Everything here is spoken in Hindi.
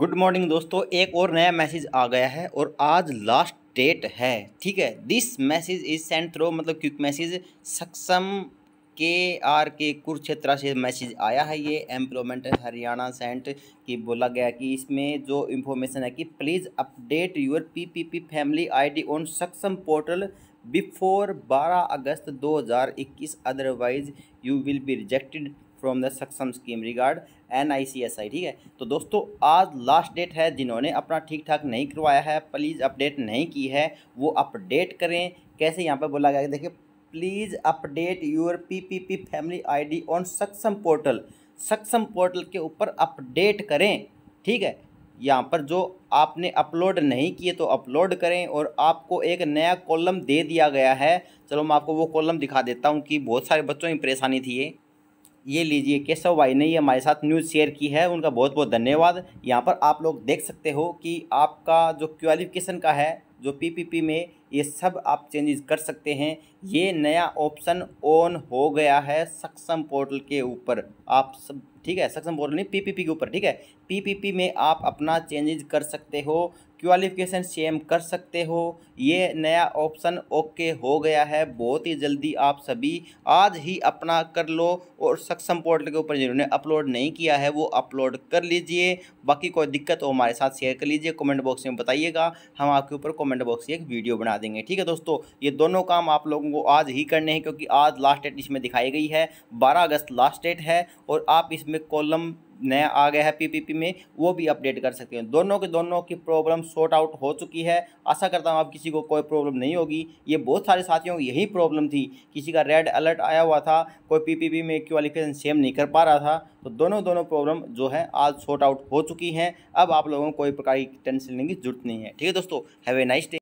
गुड मॉर्निंग दोस्तों एक और नया मैसेज आ गया है और आज लास्ट डेट है ठीक है this message is send through मतलब क्विक मैसेज सक्षम के आर के कुरुक्षेत्रा से मैसेज आया है ये एम्प्लॉयमेंट हरियाणा सेंट की बोला गया कि इसमें जो इन्फॉर्मेशन है कि please update your PPP family ID on Saksham portal before 12 August 2021 otherwise you will be rejected from the Saksham scheme regard N I C S I ठीक है तो दोस्तों आज लास्ट डेट है जिन्होंने अपना ठीक ठाक नहीं करवाया है प्लीज़ अपडेट नहीं की है वो अपडेट करें कैसे यहाँ पर बोला गया देखिए please update your P P P family I D on Saksham portal Saksham portal के ऊपर अपडेट करें ठीक है यहाँ पर जो आपने अपलोड नहीं किए तो अपलोड करें और आपको एक नया कॉलम दे दिया गया है चलो मैं आपको वो कॉलम दिखा देता हूँ कि बहुत सारे बच्चों की परेशानी थी ये ये लीजिए केशव भाई ने ये हमारे साथ न्यूज़ शेयर की है उनका बहुत बहुत धन्यवाद यहाँ पर आप लोग देख सकते हो कि आपका जो क्वालिफिकेशन का है जो पीपीपी में ये सब आप चेंजेस कर सकते हैं ये नया ऑप्शन ऑन हो गया है सक्षम पोर्टल के ऊपर आप सब ठीक है सक्षम पोर्टल नहीं पीपीपी के ऊपर ठीक है पीपीपी में आप अपना चेंजेस कर सकते हो क्वालिफिकेशन सेम कर सकते हो ये नया ऑप्शन ओके हो गया है बहुत ही जल्दी आप सभी आज ही अपना कर लो और सक्षम पोर्टल के ऊपर जिन्होंने अपलोड नहीं किया है वो अपलोड कर लीजिए बाकी कोई दिक्कत हो हमारे साथ शेयर कर लीजिए कमेंट बॉक्स में बताइएगा हम आपके ऊपर कमेंट बॉक्स एक वीडियो बना देंगे ठीक है दोस्तों ये दोनों काम आप लोगों को आज ही करने हैं क्योंकि आज लास्ट डेट इसमें दिखाई गई है बारह अगस्त लास्ट डेट है और आप इसमें कॉलम नया आ गया है पीपीपी में वो भी अपडेट कर सकते हैं दोनों के दोनों की प्रॉब्लम सॉर्ट आउट हो चुकी है आशा करता हूँ आप किसी को कोई प्रॉब्लम नहीं होगी ये बहुत सारे साथियों की यही प्रॉब्लम थी किसी का रेड अलर्ट आया हुआ था कोई पीपीपी में क्वालिफिकेशन सेम नहीं कर पा रहा था तो दोनों दोनों प्रॉब्लम जो है आज सॉर्ट आउट हो चुकी हैं अब आप लोगों को कोई प्रकार की टेंशन लेने की जरूरत नहीं है ठीक है दोस्तों हैवे नाइस डे